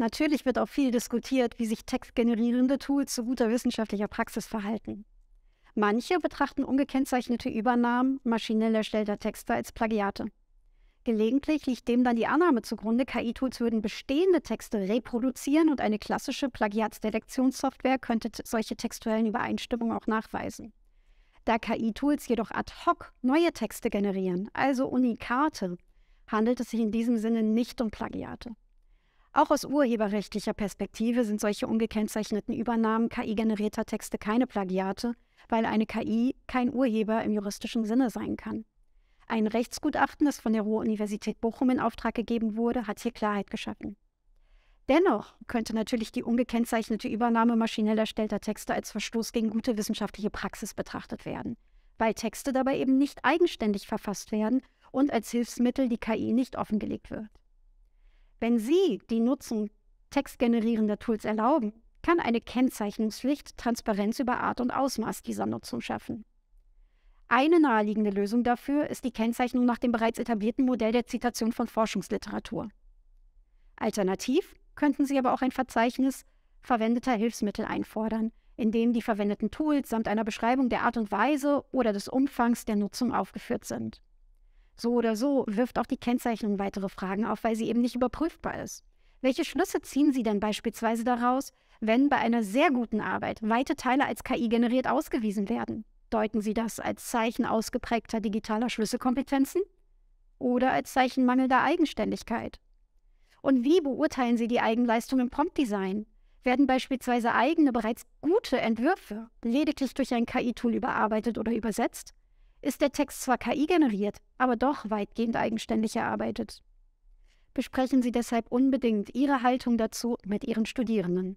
Natürlich wird auch viel diskutiert, wie sich textgenerierende Tools zu guter wissenschaftlicher Praxis verhalten. Manche betrachten ungekennzeichnete Übernahmen maschinell erstellter Texte als Plagiate. Gelegentlich liegt dem dann die Annahme zugrunde, KI-Tools würden bestehende Texte reproduzieren und eine klassische Plagiatsdetektionssoftware könnte solche textuellen Übereinstimmungen auch nachweisen. Da KI-Tools jedoch ad hoc neue Texte generieren, also Unikate, handelt es sich in diesem Sinne nicht um Plagiate. Auch aus urheberrechtlicher Perspektive sind solche ungekennzeichneten Übernahmen KI-generierter Texte keine Plagiate, weil eine KI kein Urheber im juristischen Sinne sein kann. Ein Rechtsgutachten, das von der Ruhr-Universität Bochum in Auftrag gegeben wurde, hat hier Klarheit geschaffen. Dennoch könnte natürlich die ungekennzeichnete Übernahme maschinell erstellter Texte als Verstoß gegen gute wissenschaftliche Praxis betrachtet werden, weil Texte dabei eben nicht eigenständig verfasst werden und als Hilfsmittel die KI nicht offengelegt wird. Wenn Sie die Nutzung textgenerierender Tools erlauben, kann eine Kennzeichnungspflicht Transparenz über Art und Ausmaß dieser Nutzung schaffen. Eine naheliegende Lösung dafür ist die Kennzeichnung nach dem bereits etablierten Modell der Zitation von Forschungsliteratur. Alternativ könnten Sie aber auch ein Verzeichnis verwendeter Hilfsmittel einfordern, in dem die verwendeten Tools samt einer Beschreibung der Art und Weise oder des Umfangs der Nutzung aufgeführt sind. So oder so wirft auch die Kennzeichnung weitere Fragen auf, weil sie eben nicht überprüfbar ist. Welche Schlüsse ziehen Sie denn beispielsweise daraus, wenn bei einer sehr guten Arbeit weite Teile als KI generiert ausgewiesen werden? Deuten Sie das als Zeichen ausgeprägter digitaler Schlüsselkompetenzen oder als Zeichen mangelnder Eigenständigkeit? Und wie beurteilen Sie die Eigenleistung im Prompt-Design? Werden beispielsweise eigene, bereits gute Entwürfe lediglich durch ein KI-Tool überarbeitet oder übersetzt? ist der Text zwar KI generiert, aber doch weitgehend eigenständig erarbeitet. Besprechen Sie deshalb unbedingt Ihre Haltung dazu mit Ihren Studierenden.